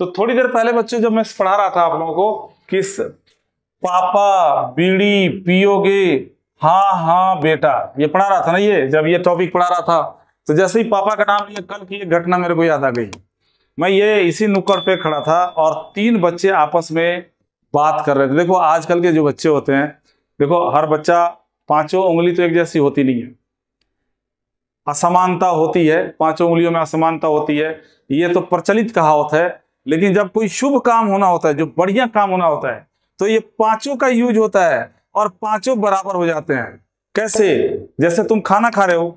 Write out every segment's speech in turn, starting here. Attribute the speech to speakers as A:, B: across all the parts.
A: तो थोड़ी देर पहले बच्चों जब मैं पढ़ा रहा था आप लोगों को किस पापा बीड़ी पियोगे हाँ हाँ बेटा ये पढ़ा रहा था ना ये जब ये टॉपिक पढ़ा रहा था तो जैसे ही पापा का नाम लिया कल की ये घटना मेरे को याद आ गई मैं ये इसी नुक्कड़ पे खड़ा था और तीन बच्चे आपस में बात कर रहे थे देखो आजकल के जो बच्चे होते हैं देखो हर बच्चा पांचों उंगली तो एक जैसी होती नहीं है असमानता होती है पांचों उंगलियों में असमानता होती है ये तो प्रचलित कहावत है लेकिन जब कोई शुभ काम होना होता है जो बढ़िया काम होना होता है तो ये पांचों का यूज होता है और पांचों बराबर हो जाते हैं कैसे जैसे तुम खाना खा रहे हो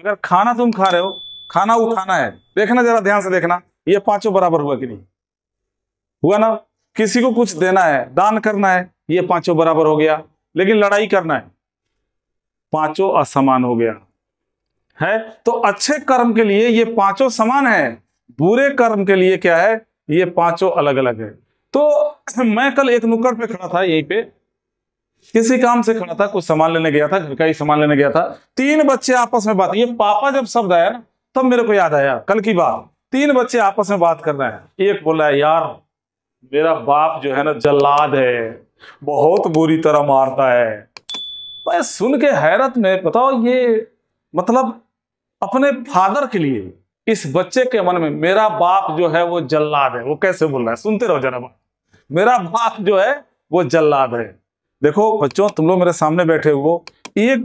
A: अगर खाना तुम खा रहे हो खाना उठाना है देखना जरा ध्यान से देखना ये पांचों बराबर हुआ कि नहीं हुआ ना किसी को कुछ देना है दान करना है ये पांचों बराबर हो गया लेकिन लड़ाई करना है पांचों असमान हो गया है तो अच्छे कर्म के लिए ये पांचों समान है बुरे कर्म के लिए क्या है ये पांचों अलग अलग है तो मैं कल एक नुक्कड़ पे खड़ा था यहीं पे किसी काम से खड़ा था कुछ सामान लेने गया था घर का ही सामान लेने गया था तीन बच्चे आपस में बात ये पापा जब शब्द आया ना तब मेरे को याद आया कल की बात तीन बच्चे आपस में बात कर रहे हैं एक बोला है यार मेरा बाप जो है ना जल्लाद है बहुत बुरी तरह मारता है मैं सुन के हैरत में बताओ ये मतलब अपने फादर के लिए इस बच्चे के मन में मेरा बाप जो है वो जल्लाद है वो कैसे बोल रहा है सुनते रहो जरा मेरा बाप जो है वो जल्लाद है देखो बच्चों तुम लोग मेरे सामने बैठे हो एक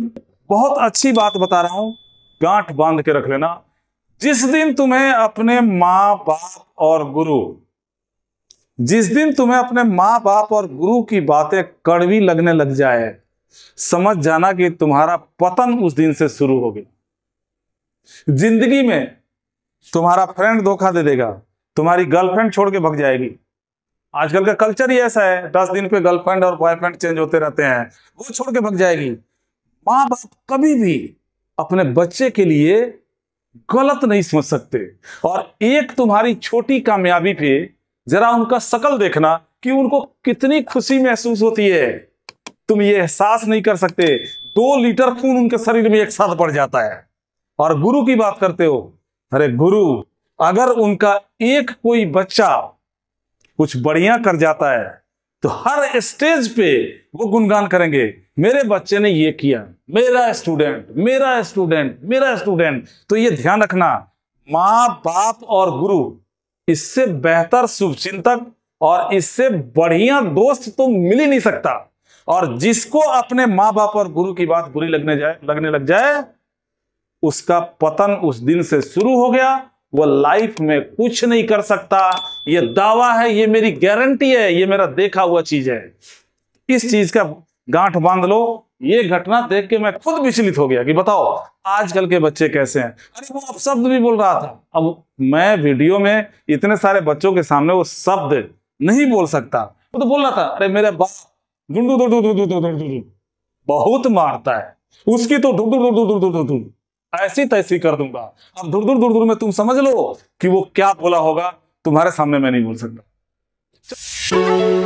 A: बहुत अच्छी बात बता रहा हूं गांठ बांध के रख लेना जिस दिन तुम्हें अपने माँ बाप और गुरु जिस दिन तुम्हें अपने माँ बाप और गुरु की बातें कड़वी लगने लग जाए समझ जाना कि तुम्हारा पतन उस दिन से शुरू हो गया जिंदगी में तुम्हारा फ्रेंड धोखा दे देगा तुम्हारी गर्लफ्रेंड छोड़ के भग जाएगी आजकल का कल्चर ही ऐसा है दस दिन पे गर्लफ्रेंड और बॉयफ्रेंड चेंज होते रहते हैं वो छोड़ के भग जाएगी माँ बाप कभी भी अपने बच्चे के लिए गलत नहीं सोच सकते और एक तुम्हारी छोटी कामयाबी पे जरा उनका शकल देखना कि उनको कितनी खुशी महसूस होती है तुम ये एहसास नहीं कर सकते दो लीटर खून उनके शरीर में एक साथ पड़ जाता है और गुरु की बात करते हो अरे गुरु अगर उनका एक कोई बच्चा कुछ बढ़िया कर जाता है तो हर स्टेज पे वो गुणगान करेंगे मेरे बच्चे ने ये किया मेरा स्टूडेंट मेरा स्टूडेंट मेरा स्टूडेंट तो ये ध्यान रखना माँ बाप और गुरु इससे बेहतर शुभचिंतक और इससे बढ़िया दोस्त तो मिल ही नहीं सकता और जिसको अपने माँ बाप और गुरु की बात बुरी लगने जाए लगने लग जाए उसका पतन उस दिन से शुरू हो गया वह लाइफ में कुछ नहीं कर सकता ये दावा है ये मेरी गारंटी है ये मेरा देखा हुआ चीज है इस चीज का गांठ बांध लो ये घटना देख के मैं खुद विचलित हो गया कि बताओ आजकल के बच्चे कैसे हैं अरे वो अब शब्द भी बोल रहा था अब मैं वीडियो में इतने सारे बच्चों के सामने वो शब्द नहीं बोल सकता वो तो बोल रहा था अरे मेरे बाप बहुत मारता है उसकी तो ऐसी तैसी कर दूंगा अब दूर दूर दूर दूर में तुम समझ लो कि वो क्या बोला होगा तुम्हारे सामने मैं नहीं बोल सकता